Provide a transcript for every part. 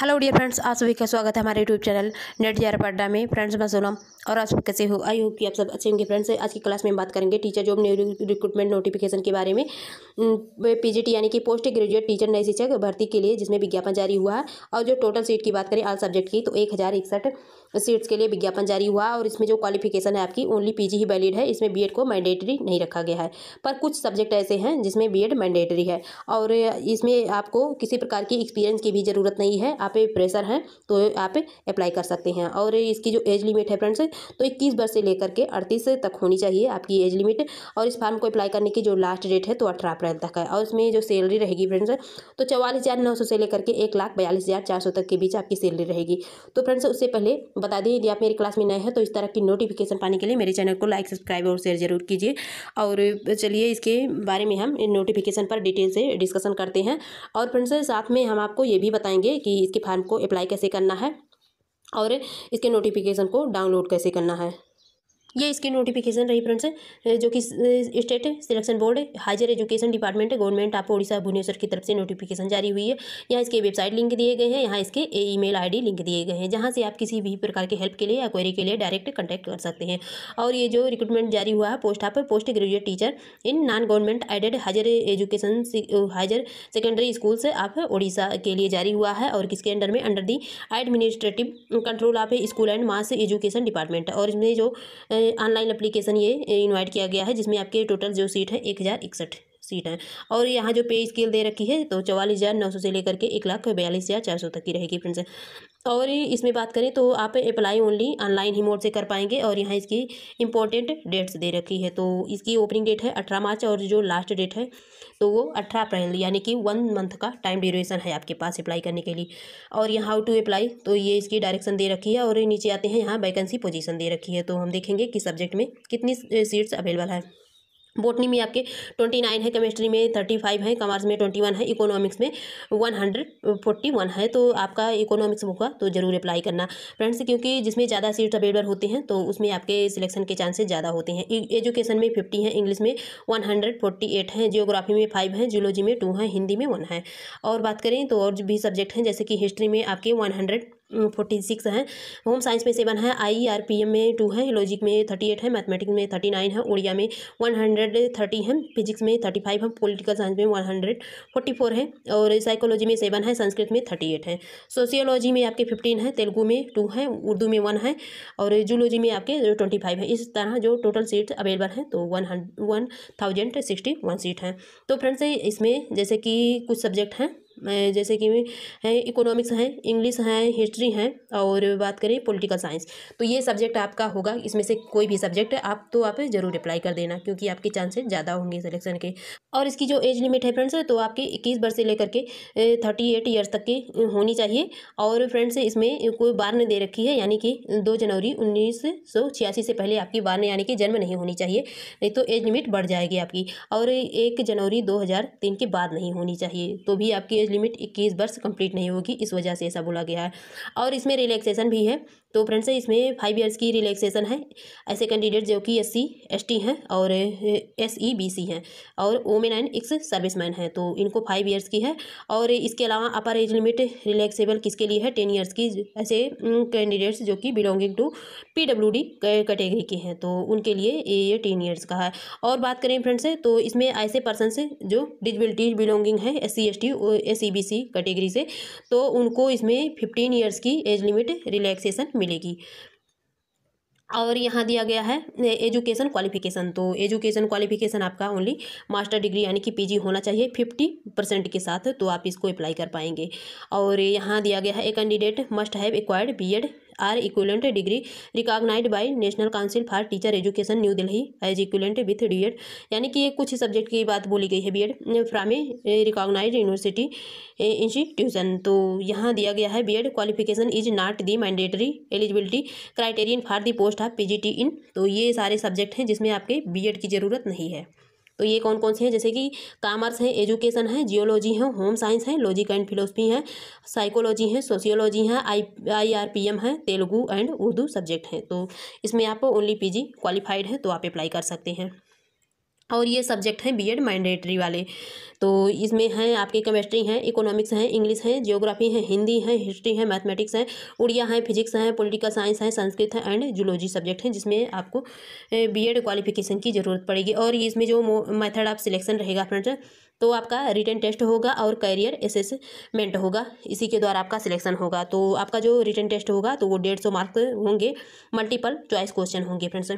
hello dear friends आप सभी का स्वागत है हमारे यूट्यूब चैनल नेट जार पड्डा में फ्रेंड्स मैं सोनम और आप सब कैसे हो आई होप कि आप सब अच्छे होंगे फ्रेंड्स आज की क्लास में बात करेंगे teacher job new recruitment notification के बारे में पीजीटी यानी कि पोस्ट ग्रेजुएट टीचर नए शिक्षक भर्ती के लिए जिसमें विज्ञापन जारी हुआ है और जो टोटल सीट की बात करें आल सब्जेक्ट की तो एक हज़ार इकसठ सीट्स के लिए विज्ञापन जारी हुआ और इसमें जो क्वालिफिकेशन है आपकी ओनली पी ही वैलिड है इसमें बी को मैंडेटरी नहीं रखा गया है पर कुछ सब्जेक्ट ऐसे हैं जिसमें बी मैंडेटरी है और इसमें आपको किसी प्रकार की एक्सपीरियंस की भी ज़रूरत नहीं है आप पे प्रेशर है तो आप अप्लाई कर सकते हैं और इसकी जो एज लिमिट है फ्रेंड्स तो इक्कीस वर्ष से लेकर के अड़तीस तक होनी चाहिए आपकी एज लिमिट और इस फार्म को अप्लाई करने की जो लास्ट डेट है तो अठारह अप्रैल तक है और इसमें जो सैलरी रहेगी फ्रेंड्स तो चौवालीस हज़ार नौ सौ से लेकर के एक लाख बयालीस हज़ार चार सौ तक के बीच आपकी सैलरी रहेगी तो फ्रेंड्स उससे पहले बता दें यदि आप मेरी क्लास में नए हैं तो इस तरह की नोटिफिकेशन पाने के लिए मेरे चैनल को लाइक सब्सक्राइब और शेयर जरूर कीजिए और चलिए इसके बारे में हम नोटिफिकेशन पर डिटेल से डिस्कसन करते हैं और फ्रेंड्स साथ में हम आपको ये भी बताएंगे कि इसके इसके फार्म को अप्लाई कैसे करना है और इसके नोटिफिकेशन को डाउनलोड कैसे करना है ये इसकी नोटिफिकेशन रही फ्रेंड्स जो कि state selection board higher education department government of Odisha Bhubaneswar की तरफ से नोटिफिकेशन जारी हुई है यहाँ इसके वेबसाइट लिंक दिए गए हैं यहाँ इसके ई मेल आई लिंक दिए गए हैं जहाँ से आप किसी भी प्रकार के हेल्प के लिए या क्वेरी के लिए डायरेक्ट कॉन्टैक्ट कर सकते हैं और ये जो रिक्रूटमेंट जारी हुआ है post of post graduate teacher in non government aided higher education higher secondary school से आप ओडिशा के लिए जारी हुआ है और किसके अंडर में under the administrative control of school and mass education department और इसमें जो ऑनलाइन अप्लीकेशन ये इन्वाइट किया गया है जिसमें आपके टोटल जो सीट है एक हज़ार इकसठ सीट है और यहाँ जो पे स्केल दे रखी है तो चौवालीस हज़ार नौ सौ से लेकर के एक लाख बयालीस हज़ार चार सौ तक की रहेगी फ्रेंड्स और इसमें बात करें तो आप अप्लाई ओनली ऑनलाइन ही मोड से कर पाएंगे और यहाँ इसकी इंपॉर्टेंट डेट्स दे रखी है तो इसकी ओपनिंग डेट है अठारह मार्च और जो लास्ट डेट है तो वो अठारह अप्रैल यानी कि वन मंथ का टाइम ड्यूरेशन है आपके पास अप्लाई करने के लिए और यहाँ हाउ टू अप्लाई तो ये इसकी डायरेक्शन दे रखी है और नीचे आते हैं यहाँ वैकेंसी पोजीशन दे रखी है तो हम देखेंगे कि सब्जेक्ट में कितनी सीट्स अवेलेबल है बोटनी में आपके ट्वेंटी नाइन है केमिस्ट्री में थर्टी फाइव है कॉमर्स में ट्वेंटी वन है इकोनॉमिक्स में वन हंड्रेड फोर्टी वन है तो आपका इकोनॉमिक्स होगा तो ज़रूर अप्लाई करना फ्रेंड्स क्योंकि जिसमें ज़्यादा सीट्स अवेलेबल होते हैं तो उसमें आपके सिलेक्शन के चांसेस ज़्यादा होते हैं एजुकेशन e- में फिफ्टी है इंग्लिश में वन हंड्रेड फोर्टी एट है जियोग्राफी में फाइव है जियोलॉजी में टू है हिंदी में वन है और बात करें तो और भी सब्जेक्ट हैं जैसे कि हिस्ट्री में आपके वन हंड्रेड फोर्टी सिक्स हैं होम साइंस में सेवन है आई आर पी एम में टू है लॉजिक में थर्टी एट है मैथमेटिक्स में थर्टी नाइन है उड़िया में वन हंड्रेड थर्टी है फिजिक्स में थर्टी फाइव है पॉलिटिकल साइंस में वन हंड्रेड फोर्टी फोर है और साइकोलॉजी में सेवन है संस्कृत में थर्टी एट है सोशियोलॉजी में आपके फिफ्टीन है तेलुगु में टू है उर्दू में वन है और जूलॉजी में आपके ट्वेंटी फाइव है इस तरह जो टोटल सीट अवेलेबल है तो one hun one thousand sixty one seat है तो फ्रेंड्स इसमें जैसे कि कुछ सब्जेक्ट हैं जैसे कि हैं इकोनॉमिक्स हैं इंग्लिश हैं हिस्ट्री हैं और बात करें पॉलिटिकल साइंस तो ये सब्जेक्ट आपका होगा इसमें से कोई भी सब्जेक्ट आप तो आप ज़रूर अप्लाई कर देना क्योंकि आपके चांसेस ज़्यादा होंगे सिलेक्शन के और इसकी जो एज लिमिट है फ्रेंड्स तो आपके इक्कीस वर्ष से लेकर के थर्टी एट ईयर्स तक की होनी चाहिए और फ्रेंड्स इसमें कोई बार दे रखी है यानी कि दो जनवरी उन्नीस सौ छियासी से पहले आपकी बार यानी कि जन्म नहीं होनी चाहिए नहीं तो एज लिमिट बढ़ जाएगी आपकी और एक जनवरी दो हज़ार तीन के बाद नहीं होनी चाहिए तो भी आपकी लिमिट इक्कीस वर्ष कंप्लीट नहीं होगी इस वजह से ऐसा बोला गया है और इसमें रिलैक्सेशन भी है तो फ्रेंड्स इसमें फाइव ईयर्स की रिलैक्सेशन है ऐसे कैंडिडेट जो कि एस सी एस टी हैं और एस ई बी सी हैं और वोमेन एंड एक्स सर्विसमैन हैं तो इनको फाइव ईयर्स की है और इसके अलावा अपर एज लिमिट रिलैक्सेबल किसके लिए है टेन ईयर्स की ऐसे कैंडिडेट्स जो कि belonging to P W D category के हैं तो उनके लिए ये टेन ईयर्स का है और बात करें फ्रेंड्स तो इसमें ऐसे पर्सन से जो डिजबिलिटी बिलोंगिंग है S C S T S E B C category से तो उनको इसमें फिफ्टीन ईयर्स की एज लिमिट रिलैक्सेशन मिल मिलेगी और यहाँ दिया गया है एजुकेशन क्वालिफिकेशन तो एजुकेशन क्वालिफिकेशन आपका ओनली मास्टर डिग्री यानी कि पीजी होना चाहिए फिफ्टी परसेंट के साथ तो आप इसको अप्लाई कर पाएंगे और यहाँ दिया गया है a candidate must have acquired B Ed or equivalent degree recognise by national council for teacher education new Delhi as equivalent with D यानी कि ये कुछ सब्जेक्ट की बात बोली गई है B Ed from a recognise university institution तो यहाँ दिया गया है B Ed qualification is not the mandatory eligibility criterion for the post of P in तो ये सारे सब्जेक्ट हैं जिसमें आपके बी e की ज़रूरत नहीं है तो ये कौन कौन से हैं जैसे कि कामर्स हैं एजुकेशन है जियोलॉजी है होम साइंस है लॉजिक एंड फिलोसफी है साइकोलॉजी है सोशियोलॉजी है I I R P M है तेलुगू एंड उर्दू सब्जेक्ट हैं तो इसमें आप ओनली पी जी क्वालिफाइड है तो आप अप्लाई कर सकते हैं और ये सब्जेक्ट हैं बीएड मैंडेटरी वाले तो इसमें हैं आपके केमिस्ट्री हैं इकोनॉमिक्स हैं इंग्लिश हैं जियोग्राफी हैं हिंदी हैं हिस्ट्री हैं मैथमेटिक्स हैं उड़िया हैं फिजिक्स हैं पॉलिटिकल साइंस हैं संस्कृत हैं एंड जूलॉजी सब्जेक्ट हैं जिसमें आपको बीएड क्वालिफिकेशन की ज़रूरत पड़ेगी और इसमें जो मैथड ऑफ सिलेक्शन रहेगा फ्रेंड्स तो आपका रिटर्न टेस्ट होगा और करियर असेसमेंट होगा इसी के द्वारा आपका सिलेक्शन होगा तो आपका जो रिटर्न टेस्ट होगा तो वो डेढ़ सौ मार्क्स होंगे मल्टीपल चॉइस क्वेश्चन होंगे फ्रेंड्स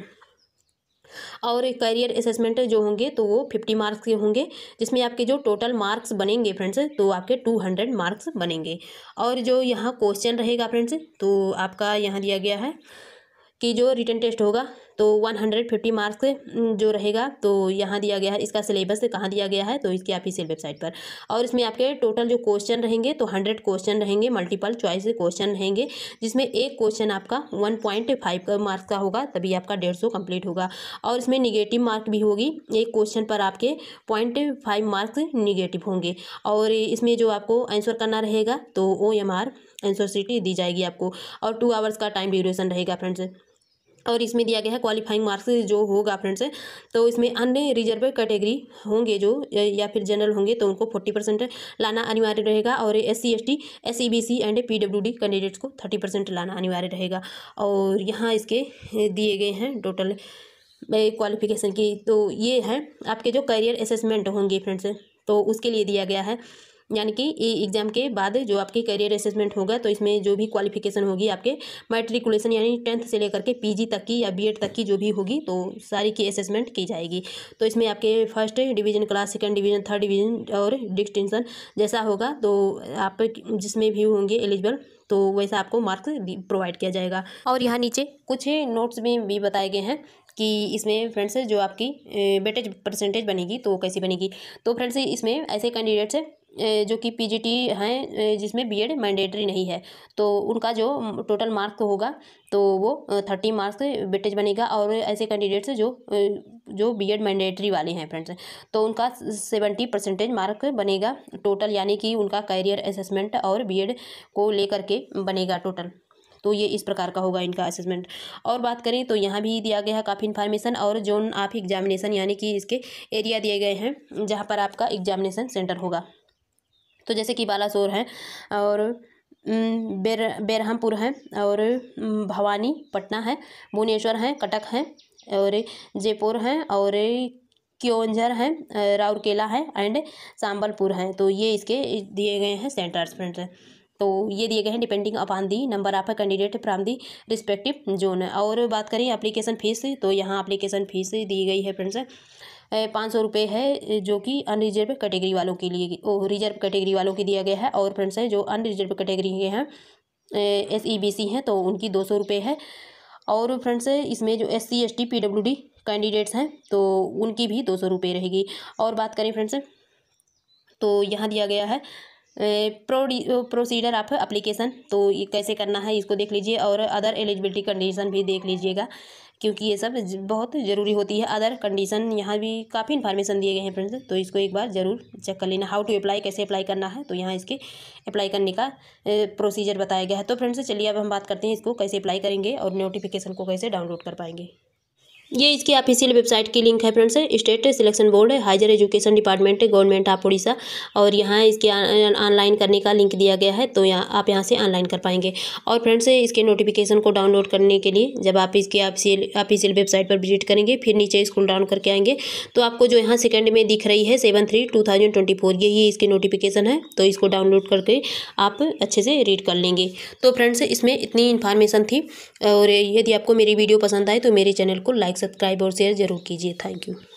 और करियर असेसमेंट जो होंगे तो वो फिफ्टी मार्क्स के होंगे जिसमें आपके जो टोटल मार्क्स बनेंगे फ्रेंड्स तो आपके टू हंड्रेड मार्क्स बनेंगे और जो यहाँ क्वेश्चन रहेगा फ्रेंड्स तो आपका यहाँ दिया गया है कि जो रिटर्न टेस्ट होगा तो 150 मार्क्स जो रहेगा तो यहाँ दिया गया है इसका सिलेबस कहाँ दिया गया है तो इसकी आप इसी वेबसाइट पर और इसमें आपके टोटल जो क्वेश्चन रहेंगे तो हंड्रेड क्वेश्चन रहेंगे मल्टीपल चॉइस क्वेश्चन रहेंगे जिसमें एक क्वेश्चन आपका वन पॉइंट फाइव मार्क्स का होगा तभी आपका डेढ़ सौ कम्प्लीट होगा और इसमें निगेटिव मार्क भी होगी एक क्वेश्चन पर आपके पॉइंट फाइव मार्क्स निगेटिव होंगे और इसमें जो आपको आंसर करना रहेगा तो ओ एम आर आंसर सीटी दी जाएगी आपको और टू आवर्स का टाइम ड्यूरेशन रहेगा फ्रेंड्स और इसमें दिया गया है क्वालिफाइंग मार्क्स जो होगा फ्रेंड्स तो इसमें अन्य रिजर्व कैटेगरी होंगे जो या फिर जनरल होंगे तो उनको फोर्टी परसेंट लाना अनिवार्य रहेगा और S C S T S C B C and P W D candidates को थर्टी परसेंट लाना अनिवार्य रहेगा और यहाँ इसके दिए गए हैं टोटल क्वालिफिकेशन की तो ये है आपके जो करियर असेसमेंट होंगे फ्रेंड्स तो उसके लिए दिया गया है यानी कि एग्ज़ाम e के बाद जो आपके करियर असेसमेंट होगा तो इसमें जो भी क्वालिफिकेशन होगी आपके मैट्रिकुलेशन यानी टेंथ से लेकर के पीजी तक की या बीएड तक की जो भी होगी तो सारी की असेसमेंट की जाएगी तो इसमें आपके first division class second division third division और डिस्टिंक्शन जैसा होगा तो आप जिसमें भी होंगे एलिजिबल तो वैसा आपको मार्क्स प्रोवाइड किया जाएगा और यहाँ नीचे कुछ नोट्स में भी बताए गए हैं कि इसमें फ्रेंड्स जो आपकी बेटेज eh, परसेंटेज बनेगी तो कैसी बनेगी तो फ्रेंड्स इसमें ऐसे कैंडिडेट्स हैं जो कि पीजीटी हैं जिसमें बीएड मैंडेटरी नहीं है तो उनका जो टोटल मार्क्स होगा तो वो थर्टी मार्क्स वेटेज बनेगा और ऐसे कैंडिडेट्स जो जो बीएड मैंडेटरी वाले हैं फ्रेंड्स तो उनका सेवेंटी परसेंटेज मार्क बनेगा टोटल यानी कि उनका कैरियर असेसमेंट और बीएड को लेकर के बनेगा टोटल तो ये इस प्रकार का होगा इनका असेसमेंट और बात करें तो यहाँ भी दिया गया है काफ़ी इन्फॉर्मेशन और जोन आप एग्जामिनेशन यानी कि इसके एरिया दिए गए हैं जहाँ पर आपका एग्जामिनेशन सेंटर होगा तो जैसे कि बालासोर है और बेर बेरहमपुर है और भवानी पटना है भुवनेश्वर है कटक है और जयपुर है और क्योंझर है राउरकेला है एंड सांबलपुर है तो ये इसके दिए गए हैं सेंटर्स फ्रेंड्स तो ये दिए गए हैं depending upon the number of candidate from the respective zone और बात करें एप्लीकेशन फ़ीस तो यहाँ एप्लीकेशन फ़ीस दी गई है फ्रेंड्स पाँच सौ रुपये है जो कि अनरिजर्व कैटेगरी वालों के लिए ओ रिजर्व कैटेगरी वालों के दिया गया है और फ्रेंड्स है जो अनरिजर्व कैटेगरी के हैं एस ई बी सी हैं तो उनकी दो सौ रुपये है और फ्रेंड्स इसमें जो S C S T P W D candidates हैं तो उनकी भी दो सौ रुपये रहेगी और बात करें फ्रेंड्स तो यहाँ दिया गया है प्रोडी प्रोसीडर ऑफ अप्लीकेशन तो ये कैसे करना है इसको देख लीजिए और अदर एलिजिबिलिटी कंडीशन भी देख लीजिएगा क्योंकि ये सब बहुत ज़रूरी होती है अदर कंडीशन यहाँ भी काफ़ी इन्फॉर्मेशन दिए गए हैं फ्रेंड्स तो इसको एक बार ज़रूर चेक कर लेना हाउ टू अप्लाई कैसे अप्लाई करना है तो यहाँ इसके अप्लाई करने का प्रोसीजर बताया गया है तो फ्रेंड्स चलिए अब हम बात करते हैं इसको कैसे अप्लाई करेंगे और नोटिफिकेशन को कैसे डाउनलोड कर पाएंगे ये इसकी ऑफिशियल वेबसाइट की लिंक है friends state selection board higher education department government of Orissa और यहाँ इसके ऑनलाइन करने का लिंक दिया गया है तो यहाँ आप यहाँ से ऑनलाइन कर पाएंगे और फ्रेंड्स इसके नोटिफिकेशन को डाउनलोड करने के लिए जब आप इसके ऑफिशियल ऑफिशियल वेबसाइट पर विजिट करेंगे फिर नीचे स्कूल डाउन करके आएंगे तो आपको जो यहाँ सेकेंड में दिख रही है seven three two thousand twenty four यही इसकी नोटिफिकेशन है तो इसको डाउनलोड करके आप अच्छे से रीड कर लेंगे तो फ्रेंड्स इसमें इतनी इन्फॉर्मेशन थी और यदि आपको मेरी वीडियो पसंद आए तो मेरे चैनल को लाइक सब्सक्राइब और शेयर ज़रूर कीजिए थैंक यू